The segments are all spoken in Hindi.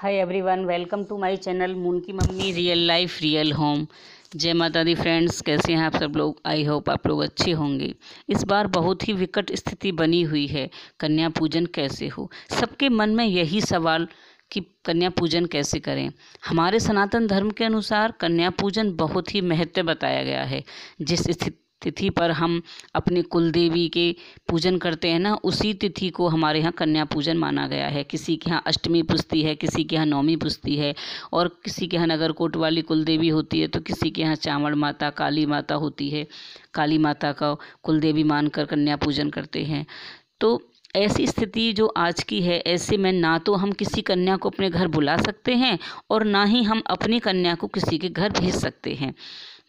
hi everyone welcome to my channel Moon की mummy real life real home जय माता दी फ्रेंड्स कैसे हैं आप सब लोग आई होप आप लोग अच्छे होंगे इस बार बहुत ही विकट स्थिति बनी हुई है कन्या पूजन कैसे हो सबके मन में यही सवाल कि कन्या पूजन कैसे करें हमारे सनातन धर्म के अनुसार कन्या पूजन बहुत ही महत्व बताया गया है जिस स्थिति तिथि पर हम अपने कुल देवी के पूजन करते हैं ना उसी तिथि को हमारे यहाँ कन्या पूजन माना गया है किसी के यहाँ अष्टमी पुजती है किसी के यहाँ नवमी पुजती है और किसी के यहाँ नगरकोट वाली कुल देवी होती है तो किसी के यहाँ चावड़ माता काली माता होती है काली माता का कुल देवी मानकर कन्या पूजन करते हैं तो ऐसी स्थिति जो आज की है ऐसे में ना तो हम किसी कन्या को अपने घर बुला सकते हैं और ना ही हम अपनी कन्या को किसी के घर भेज सकते हैं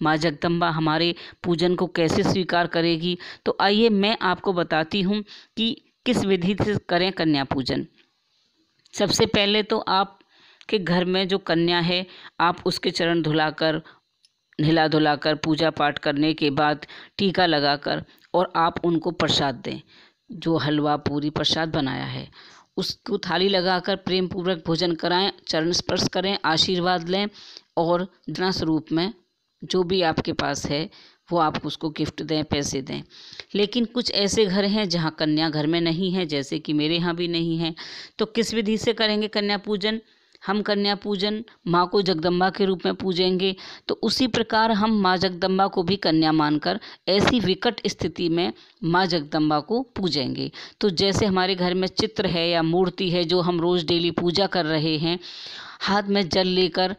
माँ जगदम्बा हमारे पूजन को कैसे स्वीकार करेगी तो आइए मैं आपको बताती हूँ कि किस विधि से करें कन्या पूजन सबसे पहले तो आप के घर में जो कन्या है आप उसके चरण धुलाकर नहला धुलाकर पूजा पाठ करने के बाद टीका लगाकर और आप उनको प्रसाद दें जो हलवा पूरी प्रसाद बनाया है उसको थाली लगाकर प्रेम पूर्वक भोजन कराएं चरण स्पर्श करें आशीर्वाद लें और दना स्वरूप में जो भी आपके पास है वो आप उसको गिफ्ट दें पैसे दें लेकिन कुछ ऐसे घर हैं जहाँ कन्या घर में नहीं है जैसे कि मेरे यहाँ भी नहीं है तो किस विधि से करेंगे कन्या पूजन हम कन्या पूजन माँ को जगदम्बा के रूप में पूजेंगे तो उसी प्रकार हम माँ जगदम्बा को भी कन्या मानकर ऐसी विकट स्थिति में माँ जगदम्बा को पूजेंगे तो जैसे हमारे घर में चित्र है या मूर्ति है जो हम रोज़ डेली पूजा कर रहे हैं हाथ में जल लेकर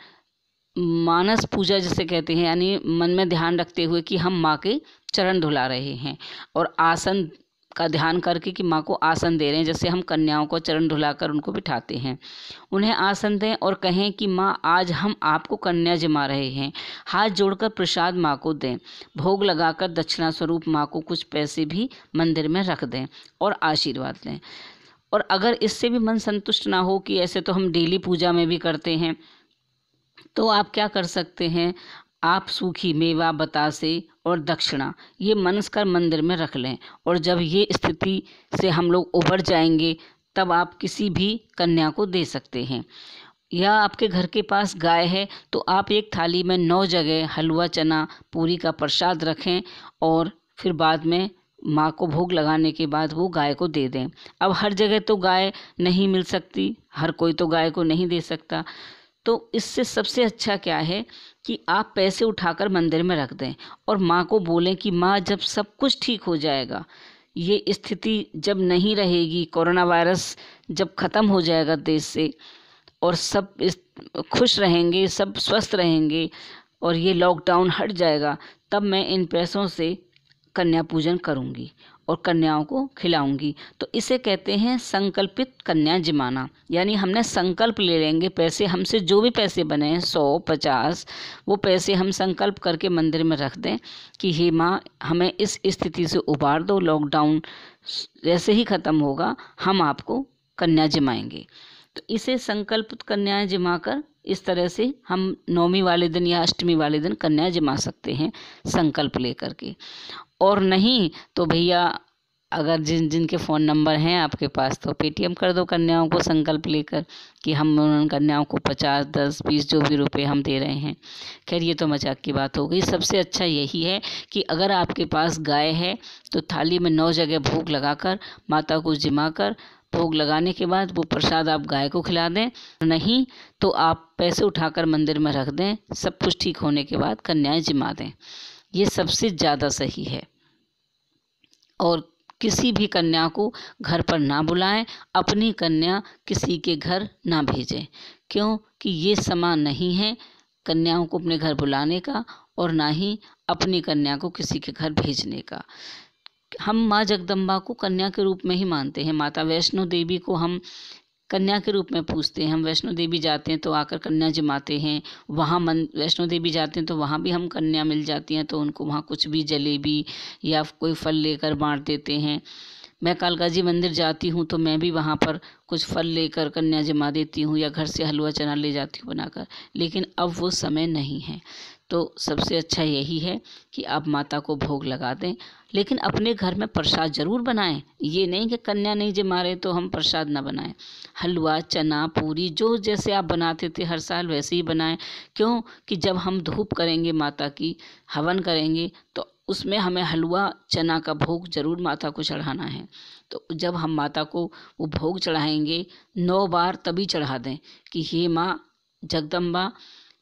मानस पूजा जिसे कहते हैं यानी मन में ध्यान रखते हुए कि हम माँ के चरण धुला रहे हैं और आसन का ध्यान करके कि माँ को आसन दे रहे हैं जैसे हम कन्याओं को चरण धुलाकर उनको बिठाते हैं उन्हें आसन दें और कहें कि माँ आज हम आपको कन्या जमा रहे हैं हाथ जोड़कर प्रसाद माँ को दें भोग लगाकर दक्षिणा स्वरूप माँ को कुछ पैसे भी मंदिर में रख दें और आशीर्वाद लें और अगर इससे भी मन संतुष्ट ना हो कि ऐसे तो हम डेली पूजा में भी करते हैं तो आप क्या कर सकते हैं आप सूखी मेवा बतासे और दक्षिणा ये मनस्कर मंदिर में रख लें और जब ये स्थिति से हम लोग उभर जाएंगे तब आप किसी भी कन्या को दे सकते हैं या आपके घर के पास गाय है तो आप एक थाली में नौ जगह हलवा चना पूरी का प्रसाद रखें और फिर बाद में माँ को भोग लगाने के बाद वो गाय को दे दें अब हर जगह तो गाय नहीं मिल सकती हर कोई तो गाय को नहीं दे सकता तो इससे सबसे अच्छा क्या है कि आप पैसे उठाकर मंदिर में रख दें और माँ को बोलें कि माँ जब सब कुछ ठीक हो जाएगा ये स्थिति जब नहीं रहेगी कोरोना वायरस जब ख़त्म हो जाएगा देश से और सब इस खुश रहेंगे सब स्वस्थ रहेंगे और ये लॉकडाउन हट जाएगा तब मैं इन पैसों से कन्या पूजन करूँगी और कन्याओं को खिलाऊंगी तो इसे कहते हैं संकल्पित कन्या जिमाना यानी हमने संकल्प ले लेंगे पैसे हमसे जो भी पैसे बने हैं सौ पचास वो पैसे हम संकल्प करके मंदिर में रख दें कि हे माँ हमें इस स्थिति से उबार दो लॉकडाउन जैसे ही ख़त्म होगा हम आपको कन्या जिमाएंगे तो इसे संकल्प कन्याएं जमा कर इस तरह से हम नौमी वाले दिन या अष्टमी वाले दिन कन्याएं जमा सकते हैं संकल्प लेकर के और नहीं तो भैया अगर जिन जिनके फ़ोन नंबर हैं आपके पास तो पेटीएम कर दो कन्याओं को संकल्प लेकर कि हम उन कन्याओं को पचास दस बीस जो भी रुपए हम दे रहे हैं खैर ये तो मजाक की बात हो गई सबसे अच्छा यही है कि अगर आपके पास गाय है तो थाली में नौ जगह भूख लगाकर माता को जिमा कर भोग लगाने के बाद वो प्रसाद आप गाय को खिला दें नहीं तो आप पैसे उठाकर मंदिर में रख दें सब कुछ ठीक होने के बाद कन्याएं जिमा दें ये सबसे ज़्यादा सही है और किसी भी कन्या को घर पर ना बुलाएं अपनी कन्या किसी के घर ना भेजें क्योंकि ये समा नहीं है कन्याओं को अपने घर बुलाने का और ना ही अपनी कन्या को किसी के घर भेजने का हम माँ जगदम्बा को कन्या के रूप में ही मानते हैं माता वैष्णो देवी को हम कन्या के रूप में पूछते हैं हम वैष्णो देवी जाते हैं तो आकर कन्या जमाते हैं वहाँ मन वैष्णो देवी जाते हैं तो वहाँ भी हम कन्या मिल जाती हैं तो उनको वहाँ कुछ भी जलेबी या कोई फल लेकर बांट देते हैं मैं कालका जी मंदिर जाती हूँ तो मैं भी वहाँ पर कुछ फल लेकर कन्या जमा देती हूँ या घर से हलवा चना ले जाती हूँ बनाकर लेकिन अब वो समय नहीं है तो सबसे अच्छा यही है कि आप माता को भोग लगा दें लेकिन अपने घर में प्रसाद ज़रूर बनाएं ये नहीं कि कन्या नहीं जे मारे तो हम प्रसाद ना बनाएं हलवा चना पूरी जो जैसे आप बनाते थे हर साल वैसे ही बनाएं क्यों कि जब हम धूप करेंगे माता की हवन करेंगे तो उसमें हमें हलवा चना का भोग ज़रूर माता को चढ़ाना है तो जब हम माता को वो भोग चढ़ाएंगे नौ बार तभी चढ़ा दें कि हे माँ जगदम्बा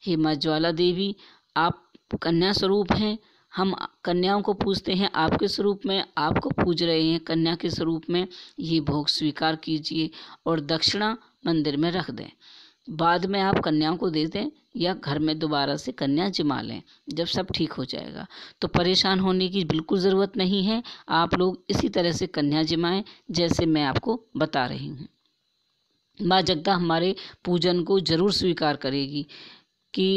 हे माँ ज्वाला देवी आप कन्या स्वरूप हैं हम कन्याओं को पूजते हैं आपके स्वरूप में आपको पूज रहे हैं कन्या के स्वरूप में ये भोग स्वीकार कीजिए और दक्षिणा मंदिर में रख दें बाद में आप कन्याओं को दे दें या घर में दोबारा से कन्या जमा लें जब सब ठीक हो जाएगा तो परेशान होने की बिल्कुल ज़रूरत नहीं है आप लोग इसी तरह से कन्या जमाएँ जैसे मैं आपको बता रही हूँ माँ जगदा हमारे पूजन को ज़रूर स्वीकार करेगी कि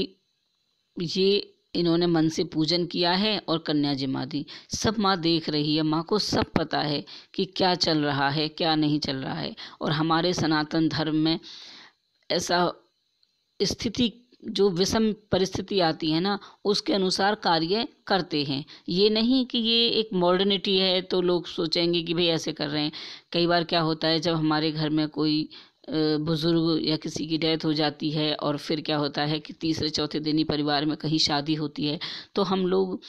ये इन्होंने मन से पूजन किया है और कन्या जिमा दी सब माँ देख रही है माँ को सब पता है कि क्या चल रहा है क्या नहीं चल रहा है और हमारे सनातन धर्म में ऐसा स्थिति जो विषम परिस्थिति आती है ना उसके अनुसार कार्य करते हैं ये नहीं कि ये एक मॉडर्निटी है तो लोग सोचेंगे कि भाई ऐसे कर रहे हैं कई बार क्या होता है जब हमारे घर में कोई बुज़ुर्ग या किसी की डेथ हो जाती है और फिर क्या होता है कि तीसरे चौथे दिन ही परिवार में कहीं शादी होती है तो हम लोग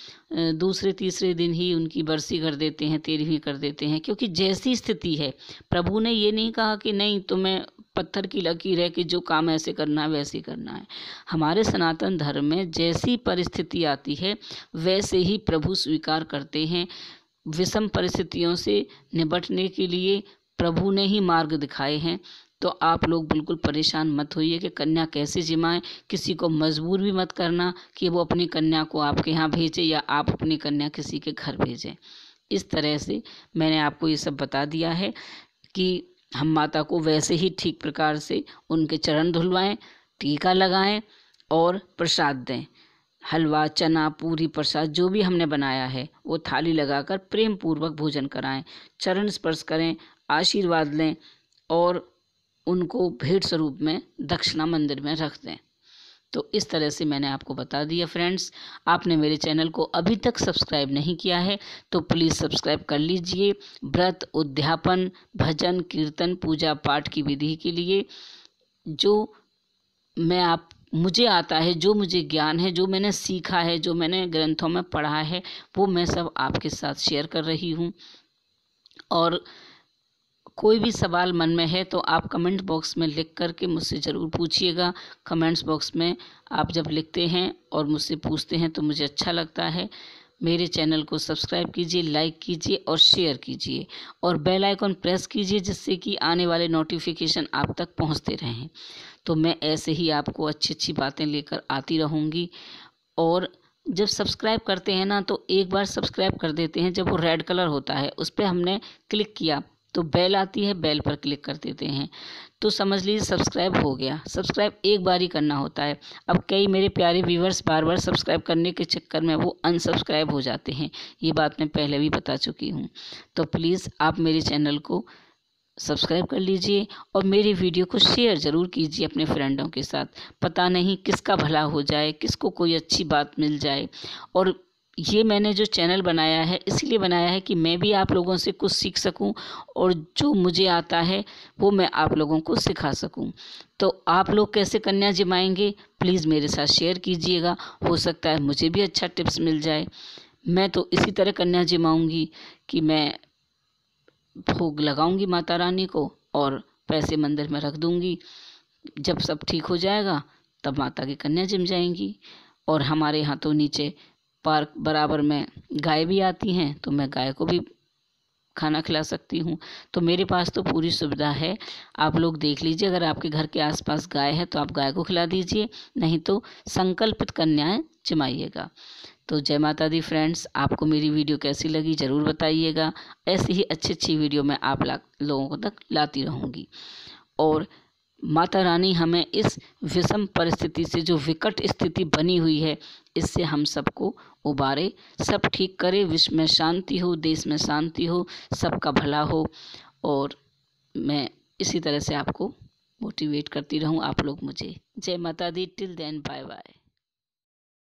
दूसरे तीसरे दिन ही उनकी बरसी कर देते हैं तेरहवीं कर देते हैं क्योंकि जैसी स्थिति है प्रभु ने ये नहीं कहा कि नहीं तुम्हें पत्थर की लकीर है कि जो काम ऐसे करना है वैसे करना है हमारे सनातन धर्म में जैसी परिस्थिति आती है वैसे ही प्रभु स्वीकार करते हैं विषम परिस्थितियों से निपटने के लिए प्रभु ने ही मार्ग दिखाए हैं तो आप लोग बिल्कुल परेशान मत होइए कि कन्या कैसे जिमाएं किसी को मजबूर भी मत करना कि वो अपनी कन्या को आपके यहाँ भेजे या आप अपनी कन्या किसी के घर भेजें इस तरह से मैंने आपको ये सब बता दिया है कि हम माता को वैसे ही ठीक प्रकार से उनके चरण धुलवाएं टीका लगाएं और प्रसाद दें हलवा चना पूरी प्रसाद जो भी हमने बनाया है वो थाली लगाकर प्रेम पूर्वक भोजन कराएं चरण स्पर्श करें आशीर्वाद लें और उनको भेंट स्वरूप में दक्षिणा मंदिर में रख दें तो इस तरह से मैंने आपको बता दिया फ्रेंड्स आपने मेरे चैनल को अभी तक सब्सक्राइब नहीं किया है तो प्लीज़ सब्सक्राइब कर लीजिए व्रत उद्यापन भजन कीर्तन पूजा पाठ की विधि के लिए जो मैं आप मुझे आता है जो मुझे ज्ञान है जो मैंने सीखा है जो मैंने ग्रंथों में पढ़ा है वो मैं सब आपके साथ शेयर कर रही हूँ और कोई भी सवाल मन में है तो आप कमेंट बॉक्स में लिख कर के मुझसे ज़रूर पूछिएगा कमेंट्स बॉक्स में आप जब लिखते हैं और मुझसे पूछते हैं तो मुझे अच्छा लगता है मेरे चैनल को सब्सक्राइब कीजिए लाइक कीजिए और शेयर कीजिए और बेल आइकन प्रेस कीजिए जिससे कि आने वाले नोटिफिकेशन आप तक पहुंचते रहें तो मैं ऐसे ही आपको अच्छी अच्छी बातें लेकर आती रहूँगी और जब सब्सक्राइब करते हैं ना तो एक बार सब्सक्राइब कर देते हैं जब वो रेड कलर होता है उस पर हमने क्लिक किया तो बेल आती है बेल पर क्लिक कर देते हैं तो समझ लीजिए सब्सक्राइब हो गया सब्सक्राइब एक बार ही करना होता है अब कई मेरे प्यारे व्यूवर्स बार बार सब्सक्राइब करने के चक्कर में वो अनसब्सक्राइब हो जाते हैं ये बात मैं पहले भी बता चुकी हूँ तो प्लीज़ आप मेरे चैनल को सब्सक्राइब कर लीजिए और मेरी वीडियो को शेयर ज़रूर कीजिए अपने फ्रेंडों के साथ पता नहीं किसका भला हो जाए किसको कोई अच्छी बात मिल जाए और ये मैंने जो चैनल बनाया है इसलिए बनाया है कि मैं भी आप लोगों से कुछ सीख सकूं और जो मुझे आता है वो मैं आप लोगों को सिखा सकूं तो आप लोग कैसे कन्या जमाएंगे प्लीज़ मेरे साथ शेयर कीजिएगा हो सकता है मुझे भी अच्छा टिप्स मिल जाए मैं तो इसी तरह कन्या जमाऊंगी कि मैं भोग लगाऊंगी माता रानी को और पैसे मंदिर में रख दूंगी जब सब ठीक हो जाएगा तब माता की कन्या जम जाएंगी और हमारे यहाँ तो नीचे पार्क बराबर में गाय भी आती हैं तो मैं गाय को भी खाना खिला सकती हूँ तो मेरे पास तो पूरी सुविधा है आप लोग देख लीजिए अगर आपके घर के आसपास गाय है तो आप गाय को खिला दीजिए नहीं तो संकल्पित कन्याएं जमाइएगा तो जय माता दी फ्रेंड्स आपको मेरी वीडियो कैसी लगी ज़रूर बताइएगा ऐसी ही अच्छी अच्छी वीडियो मैं आप लोगों को तक लाती रहूँगी और माता रानी हमें इस विषम परिस्थिति से जो विकट स्थिति बनी हुई है इससे हम सबको उबारे सब ठीक करे विश्व में शांति हो देश में शांति हो सबका भला हो और मैं इसी तरह से आपको मोटिवेट करती रहूं आप लोग मुझे जय माता दी टिल देन बाय बाय